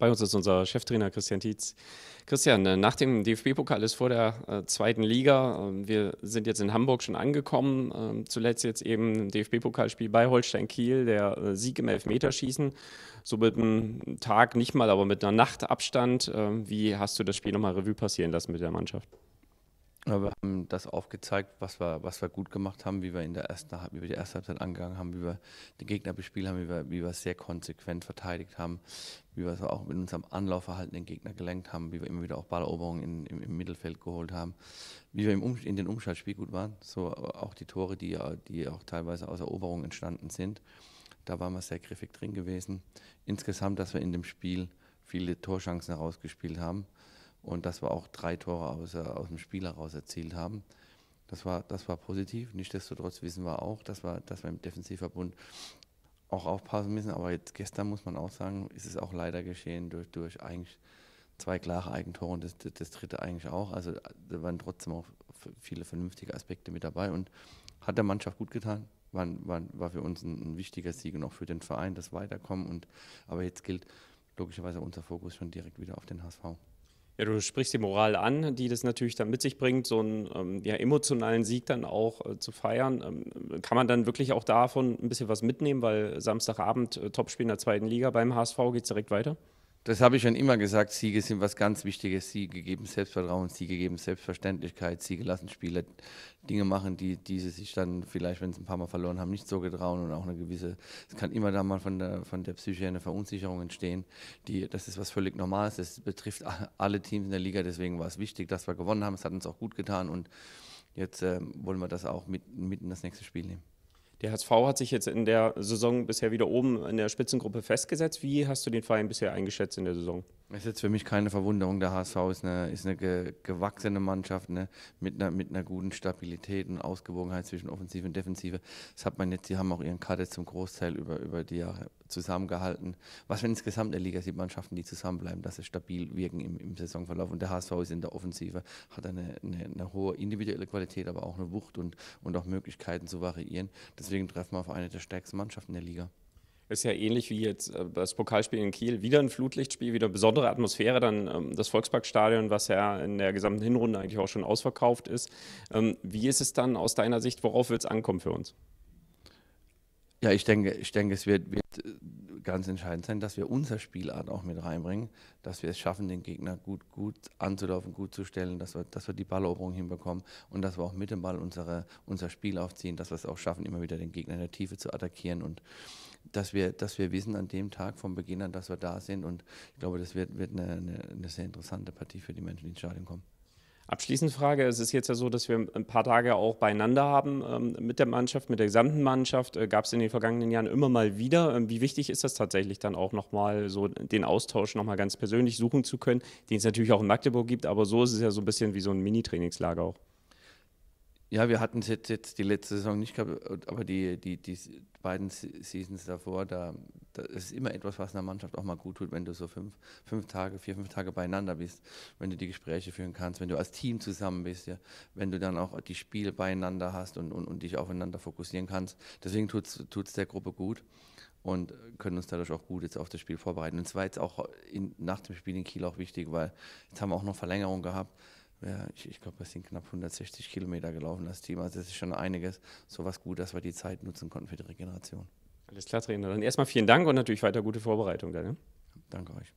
Bei uns ist unser Cheftrainer Christian Tietz. Christian, äh, nach dem DFB-Pokal ist vor der äh, zweiten Liga. Ähm, wir sind jetzt in Hamburg schon angekommen. Ähm, zuletzt jetzt eben DFB-Pokalspiel bei Holstein Kiel, der äh, Sieg im Elfmeterschießen. So mit einem Tag nicht mal, aber mit einer Nacht Abstand. Ähm, wie hast du das Spiel nochmal Revue passieren lassen mit der Mannschaft? Aber wir haben das aufgezeigt, was wir, was wir gut gemacht haben, wie wir in der ersten wie wir die erste Halbzeit angegangen haben, wie wir den Gegner bespielt haben, wie wir, wie wir sehr konsequent verteidigt haben, wie wir es auch mit unserem Anlaufverhalten den Gegner gelenkt haben, wie wir immer wieder auch Balleroberungen in, im, im, Mittelfeld geholt haben, wie wir im um in den Umschaltspiel gut waren, so auch die Tore, die, die auch teilweise aus Eroberungen entstanden sind. Da waren wir sehr griffig drin gewesen. Insgesamt, dass wir in dem Spiel viele Torchancen herausgespielt haben und dass wir auch drei Tore aus, äh, aus dem Spiel heraus erzielt haben. Das war, das war positiv. Nichtsdestotrotz wissen wir auch, dass wir, dass wir im Defensivverbund auch aufpassen müssen. Aber jetzt gestern muss man auch sagen, ist es auch leider geschehen durch, durch eigentlich zwei klare Eigentore und das, das dritte eigentlich auch. Also da waren trotzdem auch viele vernünftige Aspekte mit dabei und hat der Mannschaft gut getan. War, war, war für uns ein, ein wichtiger Sieg und auch für den Verein, das Weiterkommen. Und, aber jetzt gilt logischerweise unser Fokus schon direkt wieder auf den HSV. Ja, du sprichst die Moral an, die das natürlich dann mit sich bringt, so einen ähm, ja, emotionalen Sieg dann auch äh, zu feiern. Ähm, kann man dann wirklich auch davon ein bisschen was mitnehmen, weil Samstagabend äh, Topspiel in der zweiten Liga beim HSV geht es direkt weiter? Das habe ich schon immer gesagt. Siege sind was ganz Wichtiges. Siege geben Selbstvertrauen, Siege geben Selbstverständlichkeit, Siege lassen Spieler Dinge machen, die, die sie sich dann vielleicht, wenn sie ein paar Mal verloren haben, nicht so getrauen und auch eine gewisse. Es kann immer da mal von der, von der Psyche eine Verunsicherung entstehen. Die, das ist was völlig Normales. Das betrifft alle Teams in der Liga. Deswegen war es wichtig, dass wir gewonnen haben. Es hat uns auch gut getan und jetzt äh, wollen wir das auch mit, mit in das nächste Spiel nehmen. Der HSV hat sich jetzt in der Saison bisher wieder oben in der Spitzengruppe festgesetzt. Wie hast du den Verein bisher eingeschätzt in der Saison? Es ist jetzt für mich keine Verwunderung. Der HSV ist eine, ist eine ge gewachsene Mannschaft ne? mit, einer, mit einer guten Stabilität und Ausgewogenheit zwischen Offensive und Defensive. Das hat man jetzt, die haben auch ihren Kader zum Großteil über, über die Jahre zusammengehalten. Was wenn insgesamt der Liga sieht, Mannschaften, die zusammenbleiben, dass sie stabil wirken im, im Saisonverlauf. Und der HSV ist in der Offensive, hat eine, eine, eine, hohe individuelle Qualität, aber auch eine Wucht und, und auch Möglichkeiten zu variieren. Deswegen treffen wir auf eine der stärksten Mannschaften der Liga. Ist ja ähnlich wie jetzt äh, das Pokalspiel in Kiel. Wieder ein Flutlichtspiel, wieder besondere Atmosphäre. Dann ähm, das Volksparkstadion, was ja in der gesamten Hinrunde eigentlich auch schon ausverkauft ist. Ähm, wie ist es dann aus deiner Sicht? Worauf wird es ankommen für uns? Ja, ich denke, ich denke es wird, wird äh, ganz entscheidend sein, dass wir unser Spielart auch mit reinbringen, dass wir es schaffen, den Gegner gut, gut anzulaufen, gut zu stellen, dass wir, dass wir die Balleroberung hinbekommen und dass wir auch mit dem Ball unsere, unser Spiel aufziehen, dass wir es auch schaffen, immer wieder den Gegner in der Tiefe zu attackieren und dass wir, dass wir wissen an dem Tag vom Beginn an, dass wir da sind und ich glaube, das wird, wird eine, eine, eine sehr interessante Partie für die Menschen, die ins Stadion kommen. Abschließend Frage, es ist jetzt ja so, dass wir ein paar Tage auch beieinander haben ähm, mit der Mannschaft, mit der gesamten Mannschaft. Äh, Gab es in den vergangenen Jahren immer mal wieder. Ähm, wie wichtig ist das tatsächlich dann auch nochmal, so den Austausch nochmal ganz persönlich suchen zu können, den es natürlich auch in Magdeburg gibt, aber so ist es ja so ein bisschen wie so ein Mini-Trainingslager auch. Ja, wir hatten es jetzt, jetzt die letzte Saison nicht gehabt, aber die, die, die beiden Seasons davor, da, da ist immer etwas, was einer Mannschaft auch mal gut tut, wenn du so fünf, fünf Tage, vier, fünf Tage beieinander bist, wenn du die Gespräche führen kannst, wenn du als Team zusammen bist, ja, wenn du dann auch die Spiele beieinander hast und, und, und dich aufeinander fokussieren kannst. Deswegen tut es der Gruppe gut und können uns dadurch auch gut jetzt auf das Spiel vorbereiten. Und es war jetzt auch in, nach dem Spiel in Kiel auch wichtig, weil jetzt haben wir auch noch Verlängerung gehabt ja, ich, ich glaube, es sind knapp 160 Kilometer gelaufen, das Team. Also es ist schon einiges. So was gut, dass wir die Zeit nutzen konnten für die Regeneration. Alles klar, Trainer. Dann erstmal vielen Dank und natürlich weiter gute Vorbereitung. Dann, ne? Danke euch.